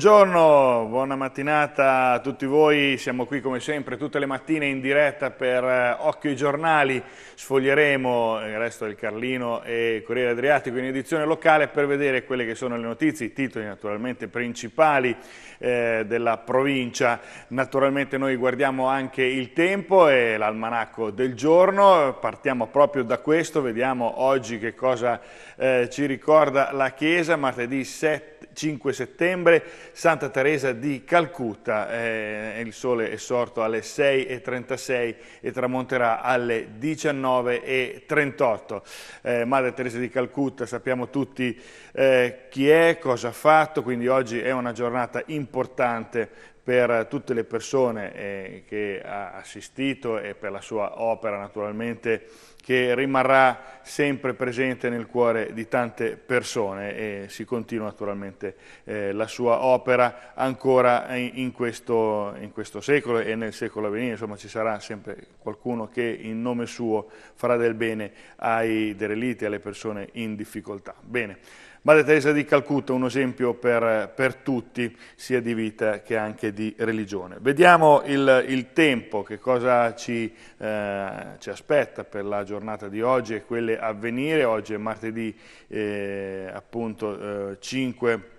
Buongiorno, buona mattinata a tutti voi, siamo qui come sempre tutte le mattine in diretta per eh, Occhio ai giornali, sfoglieremo il resto del Carlino e Corriere Adriatico in edizione locale per vedere quelle che sono le notizie, i titoli naturalmente principali eh, della provincia, naturalmente noi guardiamo anche il tempo e l'almanacco del giorno, partiamo proprio da questo, vediamo oggi che cosa eh, ci ricorda la Chiesa, martedì 7, 5 settembre Santa Teresa di Calcutta. Eh, il sole è sorto alle 6.36 e tramonterà alle 19.38. Eh, Madre Teresa di Calcutta, sappiamo tutti eh, chi è, cosa ha fatto, quindi oggi è una giornata importante per tutte le persone eh, che ha assistito e per la sua opera naturalmente che rimarrà sempre presente nel cuore di tante persone e si continua naturalmente eh, la sua opera ancora in, in, questo, in, questo, secolo e nel secolo a venire, insomma ci sarà sempre qualcuno che in nome suo farà del bene ai dereliti, alle persone in difficoltà. Bene. Madre Teresa di Calcutta, un esempio per, per tutti, sia di vita che anche di religione. Vediamo il, il tempo, che cosa ci, eh, ci, aspetta per la giornata di oggi e quelle a venire. Oggi è martedì eh, appunto eh, 5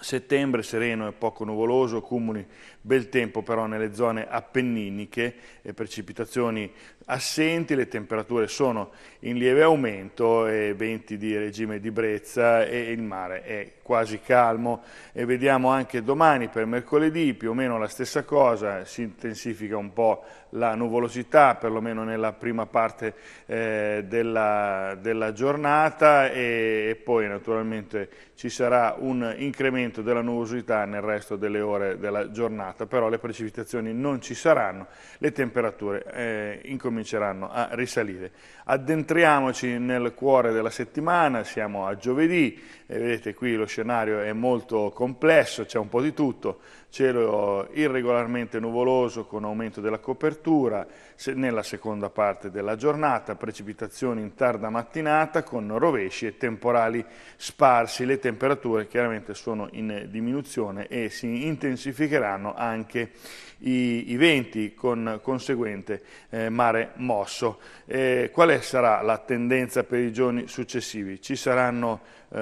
settembre sereno e poco nuvoloso, cumuli bel tempo però nelle zone appenniniche e precipitazioni assenti, le temperature sono in lieve aumento, eh, venti di regime di brezza e il mare è quasi calmo. E vediamo anche domani per mercoledì più o meno la stessa cosa, si intensifica un po' la nuvolosità, perlomeno nella prima parte eh, della, della, giornata e, e poi naturalmente ci sarà un incremento della nuvolosità nel resto delle ore della giornata, però le precipitazioni non ci saranno, le temperature eh, incominciano cominceranno a risalire. Addentriamoci nel cuore della settimana, siamo a giovedì, e vedete qui lo scenario è molto complesso, c'è un po' di tutto, cielo irregolarmente nuvoloso con aumento della copertura nella seconda parte della giornata, precipitazioni in tarda mattinata con rovesci e temporali sparsi. Le temperature chiaramente sono in diminuzione e si intensificheranno anche i, i venti con conseguente eh, mare mosso. Eh, qual sarà la tendenza per i giorni successivi? Ci saranno eh,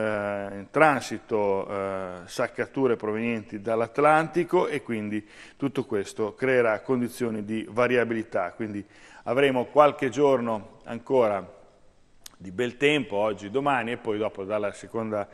in transito eh, saccature provenienti dall'Atlantico e quindi tutto questo creerà condizioni di variabilità, quindi avremo qualche giorno ancora di bel tempo, oggi, domani e poi dopo dalla seconda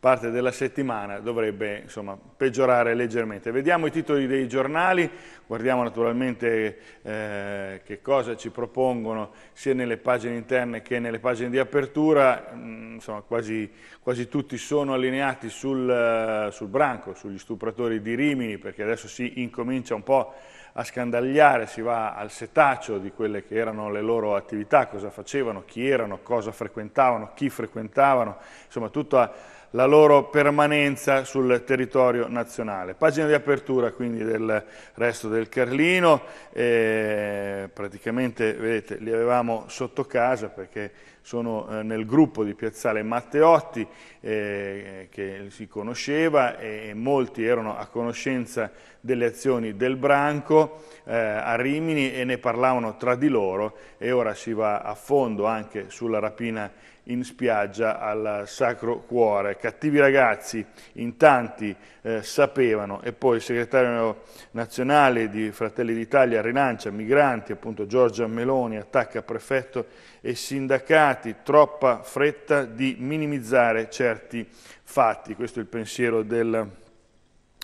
parte della settimana dovrebbe insomma, peggiorare leggermente. Vediamo i titoli dei giornali, guardiamo naturalmente eh, che cosa ci propongono sia nelle pagine interne che nelle pagine di apertura, mm, insomma quasi, quasi, tutti sono allineati sul, eh, sul branco, sugli stupratori di Rimini, perché adesso si incomincia un po' a scandagliare, si va al setaccio di quelle che erano le loro attività, cosa facevano, chi erano, cosa frequentavano, chi frequentavano, insomma tutta la loro permanenza sul territorio nazionale. Pagina di apertura quindi del resto del Carlino, eh, praticamente vedete, li avevamo sotto casa perché sono eh, nel gruppo di Piazzale Matteotti eh, che si conosceva e, e, molti erano a conoscenza delle azioni del Branco eh, a Rimini e ne parlavano tra di loro e ora si va a fondo anche sulla rapina in spiaggia al Sacro Cuore. Cattivi ragazzi, in tanti eh, sapevano, e poi il segretario nazionale di Fratelli d'Italia rilancia migranti, appunto Giorgia Meloni attacca prefetto e sindacati, troppa fretta di minimizzare certi fatti. Questo è il pensiero del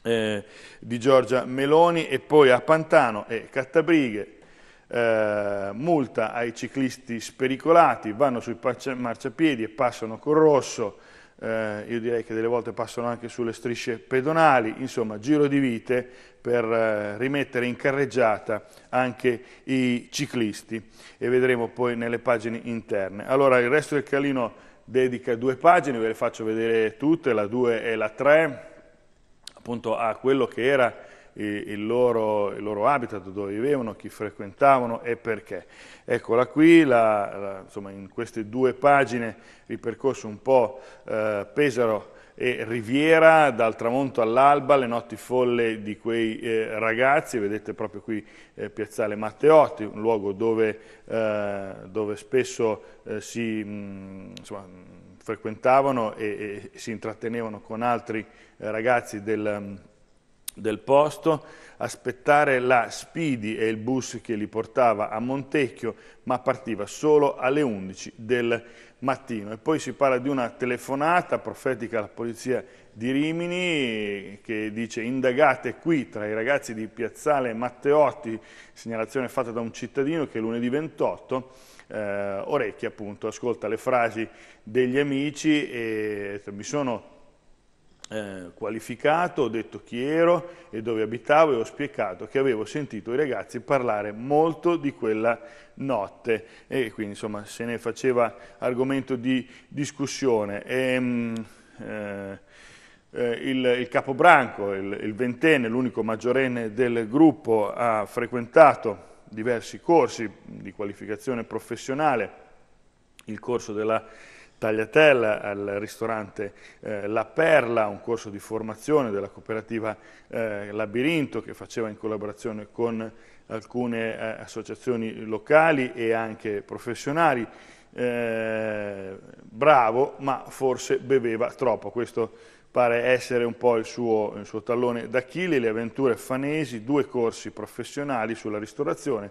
eh, di Giorgia Meloni e poi a Pantano e Cattabrighe, eh, multa ai ciclisti spericolati, vanno sui marciapiedi e passano col rosso, eh, io direi che delle volte passano anche sulle strisce pedonali, insomma giro di vite per eh, rimettere in carreggiata anche i ciclisti e vedremo poi nelle pagine interne. Allora il resto del calino dedica due pagine, ve le faccio vedere tutte, la 2 e la 3, appunto a quello che era il loro, il loro, habitat, dove vivevano, chi frequentavano e perché. Eccola qui, la, la, insomma, in queste due pagine ripercorso un po' eh, Pesaro e Riviera, dal tramonto all'alba, le notti folle di quei eh, ragazzi, vedete proprio qui eh, Piazzale Matteotti, un luogo dove, eh, dove spesso eh, si... Mh, insomma, frequentavano e, e, si intrattenevano con altri eh, ragazzi del, del posto, aspettare la Speedy e il bus che li portava a Montecchio, ma partiva solo alle 11 del mattino. E poi si parla di una telefonata profetica alla polizia di Rimini che dice indagate qui tra i ragazzi di Piazzale Matteotti, segnalazione fatta da un cittadino che lunedì 28 eh, Orecchia appunto ascolta le frasi degli amici e mi sono eh, qualificato, ho detto chi ero e dove abitavo e ho spiegato che avevo sentito i ragazzi parlare molto di quella notte e quindi insomma se ne faceva argomento di discussione. E, ehm, mh, eh, eh, il, il capobranco, il, il ventenne, l'unico maggiorenne del gruppo, ha frequentato diversi corsi di qualificazione professionale, il corso della Tagliatella, al ristorante eh, La Perla, un corso di formazione della cooperativa eh, Labirinto che faceva in collaborazione con alcune eh, associazioni locali e anche professionali. Eh, bravo, ma forse beveva troppo. Questo pare essere un po' il suo, il suo tallone d'Achille, le avventure fanesi, due corsi professionali sulla ristorazione,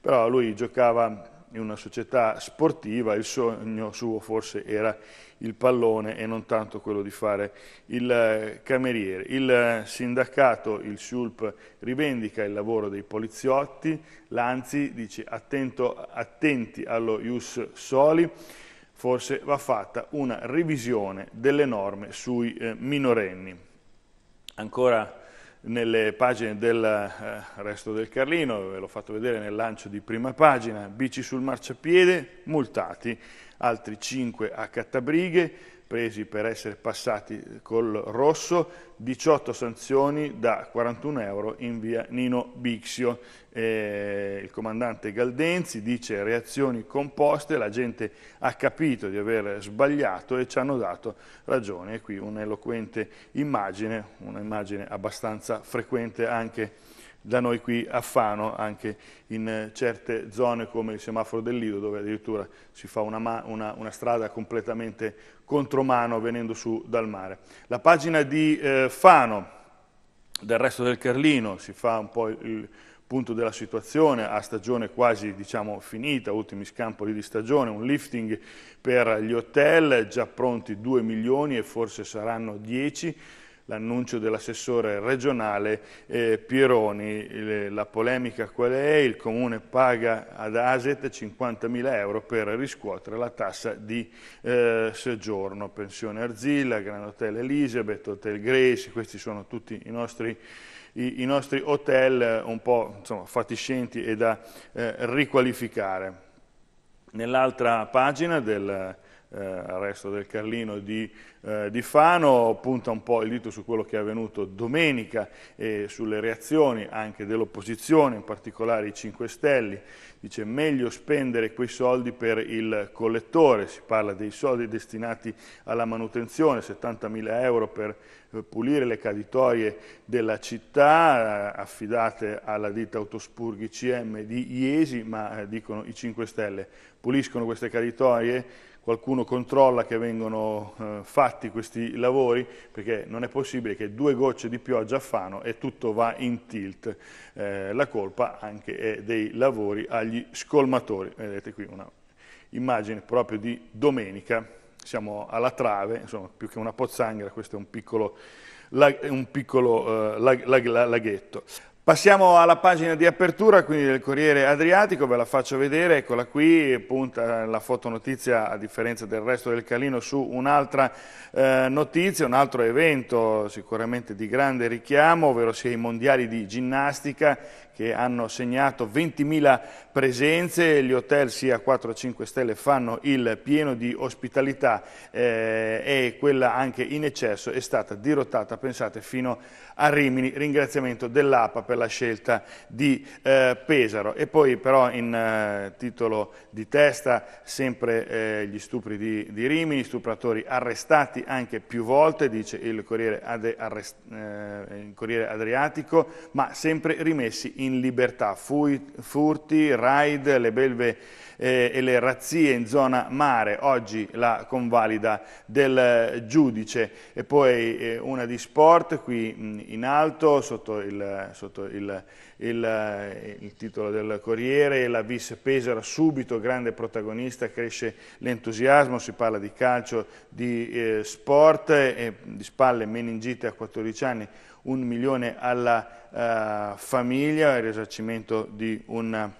però lui giocava in una società sportiva il sogno suo forse era il pallone e non tanto quello di fare il eh, cameriere. Il eh, sindacato, il SULP, rivendica il lavoro dei poliziotti, l'ANZI dice attento, attenti allo Ius Soli, forse va fatta una revisione delle norme sui eh, minorenni. Ancora nelle pagine del eh, resto del Carlino, ve l'ho fatto vedere nel lancio di prima pagina, bici sul marciapiede, multati, altri 5 a Cattabrighe, presi per essere passati col rosso, 18 sanzioni da 41 euro in via Nino Bixio. Eh, il comandante Galdenzi dice reazioni composte, la gente ha capito di aver sbagliato e ci hanno dato ragione. E qui un'eloquente immagine, un'immagine abbastanza frequente anche da noi qui a Fano, anche in eh, certe zone come il semaforo del Lido, dove addirittura si fa una, una, una strada completamente contromano venendo su dal mare. La pagina di eh, Fano, del resto del Carlino, si fa un po' il punto della situazione, a stagione quasi diciamo, finita, ultimi scampoli di stagione, un lifting per gli hotel, già pronti 2 milioni e forse saranno 10 l'annuncio dell'assessore regionale eh, Pieroni, il, la polemica qual è? Il comune paga ad Aset 50.000 euro per riscuotere la tassa di eh, soggiorno, pensione Arzilla, Grand Hotel Elizabeth, Hotel Grace, questi sono tutti i nostri i, i, nostri hotel eh, un po' insomma, fatiscenti e da eh, riqualificare. Nell'altra pagina del, eh, arresto del Carlino di, eh, di, Fano, punta un po' il dito su quello che è avvenuto domenica e eh, sulle reazioni anche dell'opposizione, in particolare i 5 Stelle, dice meglio spendere quei soldi per il collettore, si parla dei soldi destinati alla manutenzione, 70.000 euro per eh, pulire le caditoie della città, eh, affidate alla ditta Autospurghi CM di Iesi, ma eh, dicono i 5 Stelle puliscono queste caditoie, qualcuno controlla che vengano eh, fatti questi lavori, perché non è possibile che due gocce di pioggia fanno e tutto va in tilt. Eh, la colpa anche è dei lavori agli agli scolmatori. Vedete qui una immagine proprio di domenica, siamo alla trave, insomma più che una pozzanghera, questo è un piccolo, un piccolo eh, lag, lag, laghetto. Passiamo alla pagina di apertura, quindi del Corriere Adriatico, ve la faccio vedere, eccola qui, punta la fotonotizia a differenza del resto del Calino su un'altra eh, notizia, un altro evento sicuramente di grande richiamo, ovvero sia i mondiali di ginnastica che hanno segnato 20.000 presenze, gli hotel sia 4 o 5 stelle fanno il pieno di ospitalità eh, e quella anche in eccesso è stata dirottata, pensate, fino a Rimini. Ringraziamento dell'APA per la scelta di eh, Pesaro. E poi però in eh, titolo di testa sempre eh, gli stupri di, di, Rimini, stupratori arrestati anche più volte, dice il Corriere, Ad Arrest eh, il Corriere Adriatico, ma sempre rimessi in libertà. Fui, furti, raid, le belve eh, e le razzie in zona mare, oggi la convalida del eh, giudice e poi eh, una di sport qui in alto sotto il, sotto il il, eh, il, titolo del Corriere, la Vis Pesaro subito, grande protagonista, cresce l'entusiasmo, si parla di calcio, di eh, sport, eh, di spalle meningite a 14 anni, un milione alla eh, famiglia, il risarcimento di un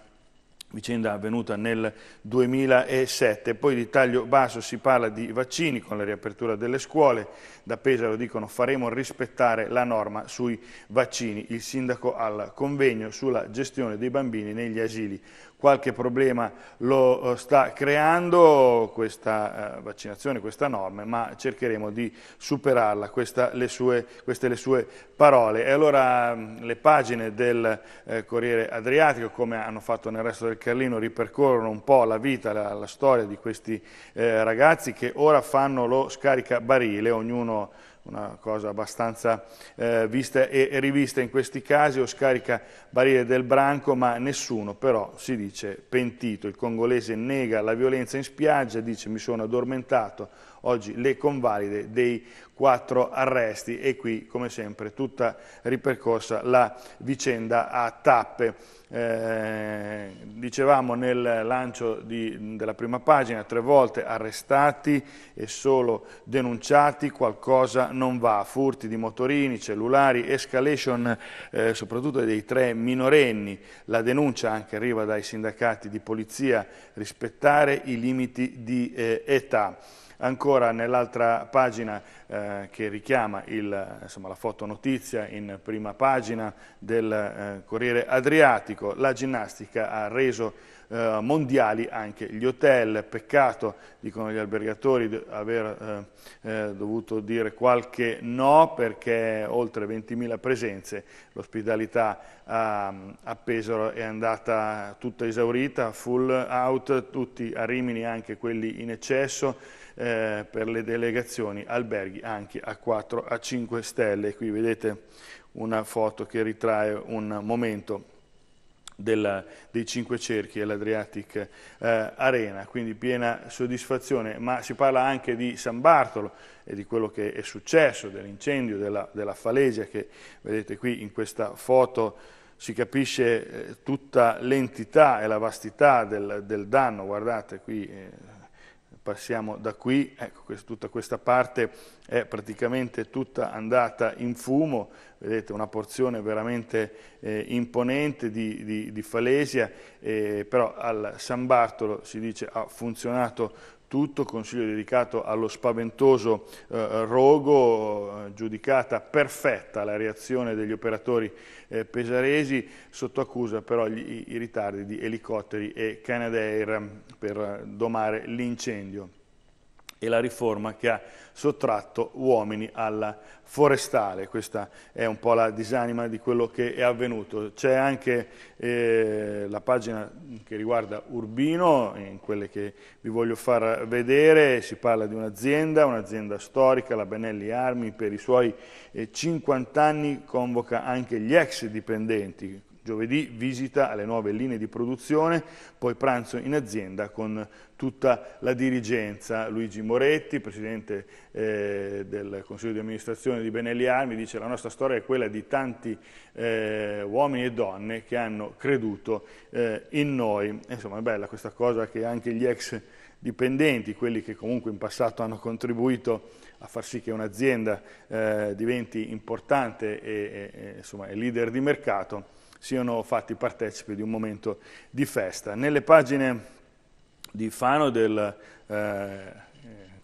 vicenda avvenuta nel 2007. Poi di taglio basso si parla di vaccini con la riapertura delle scuole, da Pesaro dicono faremo rispettare la norma sui vaccini, il sindaco al convegno sulla gestione dei bambini negli asili. Qualche problema lo eh, sta creando questa eh, vaccinazione, questa norma, ma cercheremo di superarla, questa, le sue, queste le sue parole. E allora mm, le pagine del eh, Corriere Adriatico, come hanno fatto nel resto del Carlino ripercorrono un po' la vita, la, la storia di questi eh, ragazzi che ora fanno lo scaricabarile, ognuno una cosa abbastanza eh, vista e, e rivista in questi casi, o scarica barile del branco, ma nessuno però si dice pentito, il congolese nega la violenza in spiaggia, dice mi sono addormentato, oggi le convalide dei quattro arresti e qui come sempre tutta ripercorsa la vicenda a tappe. Eh, dicevamo nel lancio di, della prima pagina tre volte arrestati e solo denunciati qualcosa non va, furti di motorini, cellulari, escalation eh, soprattutto dei tre minorenni, la denuncia anche arriva dai sindacati di polizia rispettare i limiti di eh, età. Ancora nell'altra pagina eh, che richiama il, insomma, la fotonotizia in prima pagina del eh, Corriere Adriatico, la ginnastica ha reso eh, mondiali anche gli hotel, peccato, dicono gli albergatori, di aver eh, eh, dovuto dire qualche no perché oltre 20.000 presenze l'ospitalità a, ehm, a Pesaro è andata tutta esaurita, full out, tutti a Rimini anche quelli in eccesso, eh, per le delegazioni alberghi anche a 4 a 5 stelle. Qui vedete una foto che ritrae un momento della, dei Cinque Cerchi e l'Adriatic eh, Arena, quindi piena soddisfazione, ma si parla anche di San Bartolo e di quello che è successo, dell'incendio, della, della, falesia che vedete qui in questa foto si capisce eh, tutta l'entità e la vastità del, del, danno, guardate qui... Eh, passiamo da qui, ecco, questa, tutta questa parte è praticamente tutta andata in fumo, vedete una porzione veramente eh, imponente di, di, di falesia, eh, però al San Bartolo si dice ha funzionato tutto, consiglio dedicato allo spaventoso eh, rogo, eh, giudicata perfetta la reazione degli operatori eh, pesaresi, sotto accusa però gli, i ritardi di elicotteri e Canadair per domare l'incendio e la riforma che ha sottratto uomini alla forestale. Questa è un po' la disanima di quello che è avvenuto. C'è anche eh, la pagina che riguarda Urbino, in quelle che vi voglio far vedere, si parla di un'azienda, un'azienda storica, la Benelli Armi, per i suoi eh, 50 anni convoca anche gli ex dipendenti, giovedì visita alle nuove linee di produzione, poi pranzo in azienda con tutta la dirigenza. Luigi Moretti, presidente eh, del Consiglio di amministrazione di Benelli Armi, dice la nostra storia è quella di tanti eh, uomini e donne che hanno creduto eh, in noi. Insomma è bella questa cosa che anche gli ex dipendenti, quelli che comunque in passato hanno contribuito a far sì che un'azienda eh, diventi importante e, e insomma, leader di mercato, siano fatti partecipi di un momento di festa. Nelle pagine di Fano del eh, eh,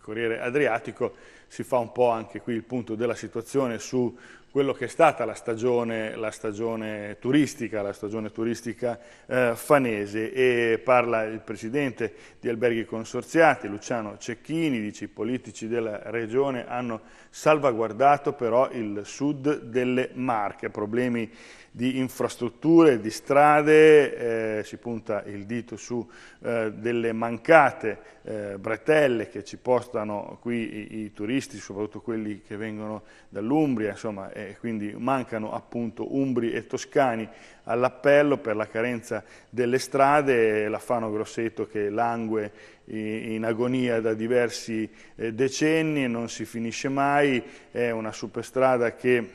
Corriere Adriatico si fa un po' anche qui il punto della situazione su quello che è stata la stagione, la stagione turistica, la stagione turistica eh, fanese e parla il presidente di alberghi consorziati, Luciano Cecchini, dice i politici della regione hanno salvaguardato però il sud delle Marche, problemi di infrastrutture, di strade, eh, si punta il dito su eh, delle mancate eh, bretelle che ci portano qui i, i, turisti, soprattutto quelli che vengono dall'Umbria, insomma, e quindi mancano appunto umbri e toscani all'appello per la carenza delle strade, eh, la Fano Grosseto che langue in agonia da diversi eh, decenni, non si finisce mai, è una superstrada che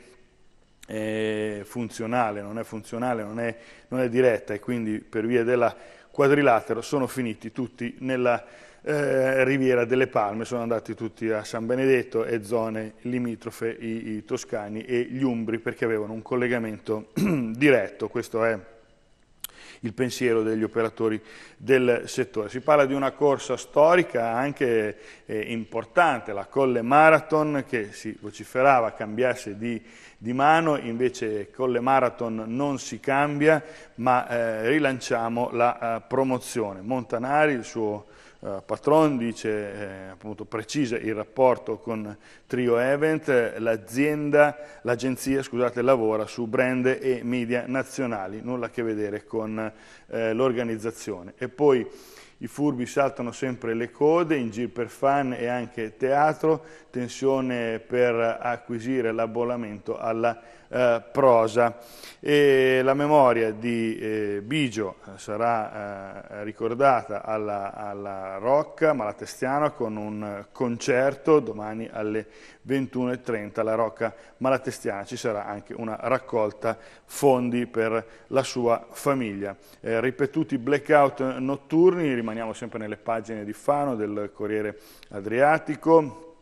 funzionale, non è funzionale, non è, non è, diretta e quindi per via della quadrilatero sono finiti tutti nella eh, riviera delle Palme, sono andati tutti a San Benedetto e zone limitrofe i, i toscani e gli umbri perché avevano un collegamento diretto, questo è il pensiero degli operatori del settore. Si parla di una corsa storica anche eh, importante, la Colle Marathon che si vociferava cambiasse di, di mano, invece Colle Marathon non si cambia ma eh, rilanciamo la eh, promozione. Montanari, il suo eh, Patron dice eh, appunto precisa il rapporto con Trio Event, l'azienda, l'agenzia scusate, lavora su brand e media nazionali, nulla a che vedere con eh, l'organizzazione. E poi i furbi saltano sempre le code in giro per fan e anche teatro, tensione per acquisire l'abbolamento alla eh, prosa. E la memoria di eh, Bigio eh, sarà eh, ricordata alla, alla Rocca Malatestiana con un concerto domani alle 21.30 alla Rocca Malatestiana. Ci sarà anche una raccolta fondi per la sua famiglia. Eh, ripetuti blackout notturni rimangono rimaniamo sempre nelle pagine di Fano del Corriere Adriatico,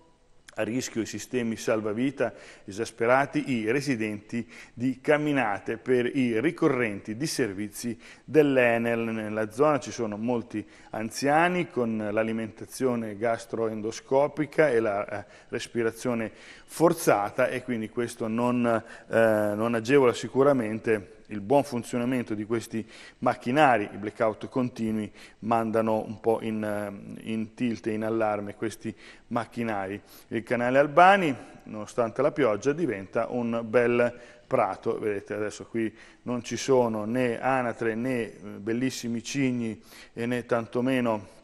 a rischio i sistemi salvavita esasperati i residenti di camminate per i ricorrenti di servizi dell'Enel. Nella zona ci sono molti anziani con l'alimentazione gastroendoscopica e la eh, respirazione forzata e quindi questo non, eh, non agevola sicuramente il buon funzionamento di questi macchinari, i blackout continui, mandano un po' in, eh, in tilt e in allarme questi macchinari. Il canale Albani, nonostante la pioggia, diventa un bel prato, vedete adesso qui non ci sono né anatre né eh, bellissimi cigni e né tantomeno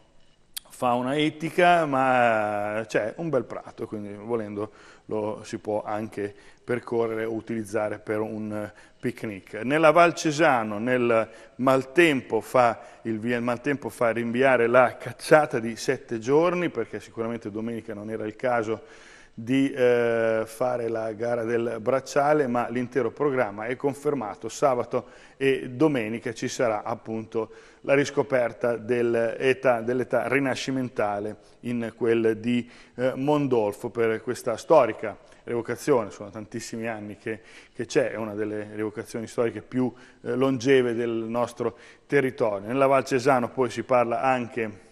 fauna etica, ma c'è un bel prato, quindi volendo lo si può anche percorrere o utilizzare per un eh, picnic. Nella Val Cesano, nel maltempo fa, il, il maltempo fa rinviare la cacciata di sette giorni, perché sicuramente domenica non era il caso di eh, fare la gara del bracciale, ma l'intero programma è confermato. Sabato e domenica ci sarà appunto la riscoperta dell'età dell rinascimentale in quel di eh, Mondolfo per questa storica rievocazione, sono tantissimi anni che c'è, è una delle rievocazioni storiche più eh, longeve del nostro territorio. Nella Val Cesano poi si parla anche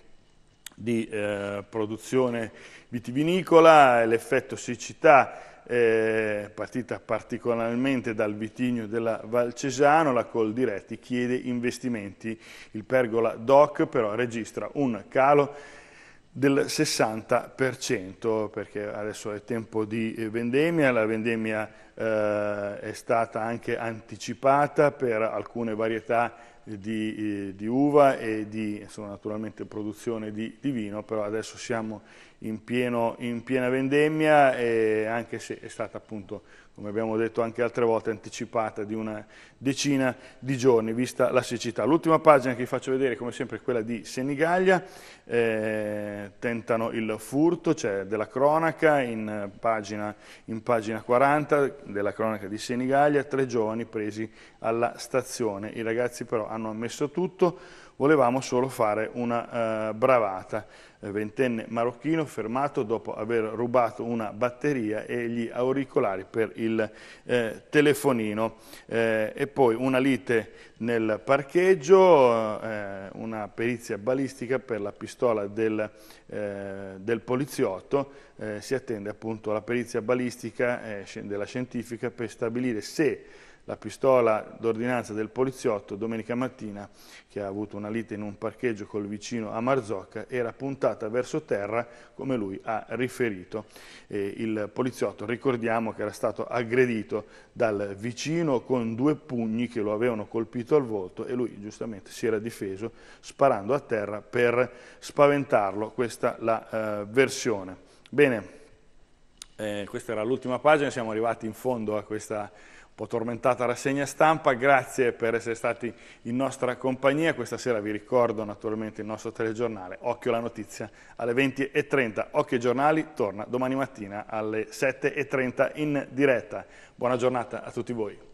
di eh, produzione vitivinicola, l'effetto siccità eh, partita particolarmente dal vitigno della Valcesano, la Coldiretti chiede investimenti, il Pergola DOC però registra un calo del 60% perché adesso è tempo di eh, vendemmia, la vendemmia eh, è stata anche anticipata per alcune varietà di, eh, di uva e di, insomma, naturalmente produzione di, di, vino, però adesso siamo in, pieno, in piena vendemmia e anche se è stata appunto, come abbiamo detto anche altre volte, anticipata di una decina di giorni, vista la siccità. L'ultima pagina che vi faccio vedere, come sempre, è quella di Senigallia, eh, tentano il furto, cioè della cronaca, in pagina, in pagina 40 della cronaca di Senigallia, tre giovani presi alla stazione, i ragazzi però hanno ammesso tutto, volevamo solo fare una eh, bravata. Eh, ventenne marocchino fermato dopo aver rubato una batteria e gli auricolari per il eh, telefonino. Eh, e poi una lite nel parcheggio, eh, una perizia balistica per la pistola del, eh, del poliziotto. si attende appunto la perizia balistica della scientifica per stabilire se la pistola d'ordinanza del poliziotto domenica mattina, che ha avuto una lite in un parcheggio col vicino a Marzocca, era puntata verso terra, come lui ha riferito. Eh, il poliziotto, ricordiamo che era stato aggredito dal vicino con due pugni che lo avevano colpito al volto e lui giustamente si era difeso sparando a terra per spaventarlo, questa la eh, versione. Bene, eh, questa era l'ultima pagina, siamo arrivati in fondo a questa po' tormentata rassegna stampa, grazie per essere stati in nostra compagnia, questa sera vi ricordo naturalmente il nostro telegiornale, occhio la notizia alle 20.30, occhio i giornali, torna domani mattina alle 7.30 in diretta. Buona giornata a tutti voi.